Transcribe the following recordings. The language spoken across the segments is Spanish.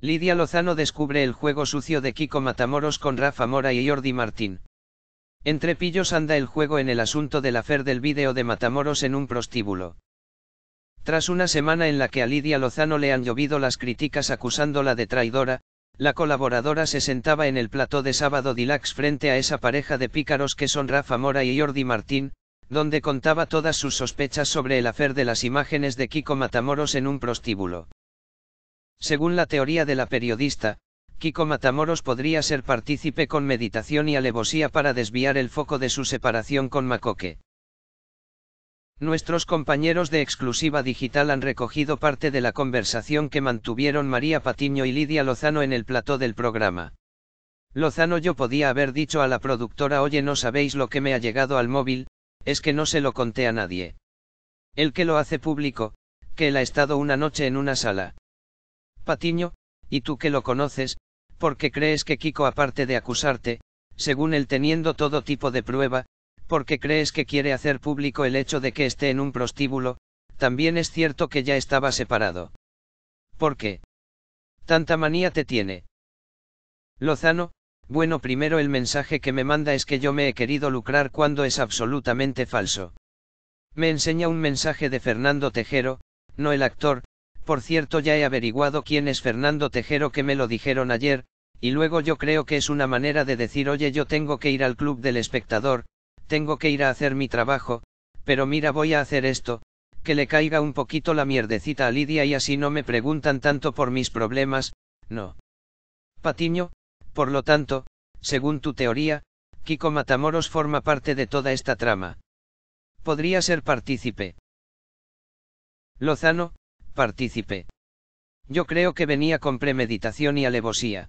Lidia Lozano descubre el juego sucio de Kiko Matamoros con Rafa Mora y Jordi Martín. Entre pillos anda el juego en el asunto del afer del vídeo de Matamoros en un prostíbulo. Tras una semana en la que a Lidia Lozano le han llovido las críticas acusándola de traidora, la colaboradora se sentaba en el plató de Sábado Dilax frente a esa pareja de pícaros que son Rafa Mora y Jordi Martín, donde contaba todas sus sospechas sobre el afer de las imágenes de Kiko Matamoros en un prostíbulo. Según la teoría de la periodista, Kiko Matamoros podría ser partícipe con meditación y alevosía para desviar el foco de su separación con Makoke. Nuestros compañeros de Exclusiva Digital han recogido parte de la conversación que mantuvieron María Patiño y Lidia Lozano en el plató del programa. Lozano yo podía haber dicho a la productora oye no sabéis lo que me ha llegado al móvil, es que no se lo conté a nadie. El que lo hace público, que él ha estado una noche en una sala. Patiño, y tú que lo conoces, porque crees que Kiko aparte de acusarte, según él teniendo todo tipo de prueba, porque crees que quiere hacer público el hecho de que esté en un prostíbulo, también es cierto que ya estaba separado. ¿Por qué? Tanta manía te tiene. Lozano, bueno, primero el mensaje que me manda es que yo me he querido lucrar cuando es absolutamente falso. Me enseña un mensaje de Fernando Tejero, no el actor, por cierto, ya he averiguado quién es Fernando Tejero que me lo dijeron ayer, y luego yo creo que es una manera de decir, oye, yo tengo que ir al club del espectador, tengo que ir a hacer mi trabajo, pero mira, voy a hacer esto, que le caiga un poquito la mierdecita a Lidia y así no me preguntan tanto por mis problemas, no. Patiño, por lo tanto, según tu teoría, Kiko Matamoros forma parte de toda esta trama. Podría ser partícipe. Lozano, partícipe. Yo creo que venía con premeditación y alevosía.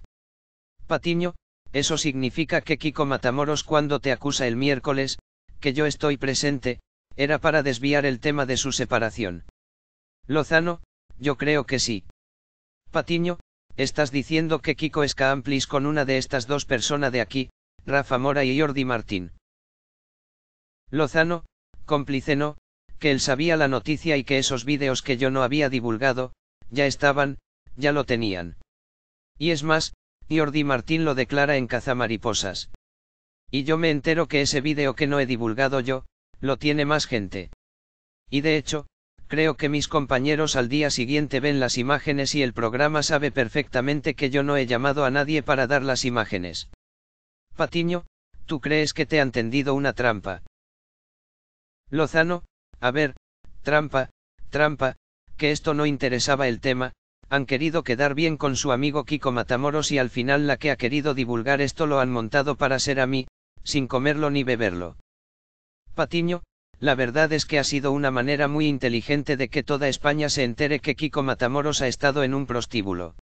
Patiño, eso significa que Kiko Matamoros cuando te acusa el miércoles, que yo estoy presente, era para desviar el tema de su separación. Lozano, yo creo que sí. Patiño, estás diciendo que Kiko es caamplis con una de estas dos personas de aquí, Rafa Mora y Jordi Martín. Lozano, cómplice no, que él sabía la noticia y que esos vídeos que yo no había divulgado, ya estaban, ya lo tenían. Y es más, Jordi Martín lo declara en Cazamariposas. Y yo me entero que ese vídeo que no he divulgado yo, lo tiene más gente. Y de hecho, creo que mis compañeros al día siguiente ven las imágenes y el programa sabe perfectamente que yo no he llamado a nadie para dar las imágenes. Patiño, tú crees que te han tendido una trampa. Lozano, a ver, trampa, trampa, que esto no interesaba el tema, han querido quedar bien con su amigo Kiko Matamoros y al final la que ha querido divulgar esto lo han montado para ser a mí, sin comerlo ni beberlo. Patiño, la verdad es que ha sido una manera muy inteligente de que toda España se entere que Kiko Matamoros ha estado en un prostíbulo.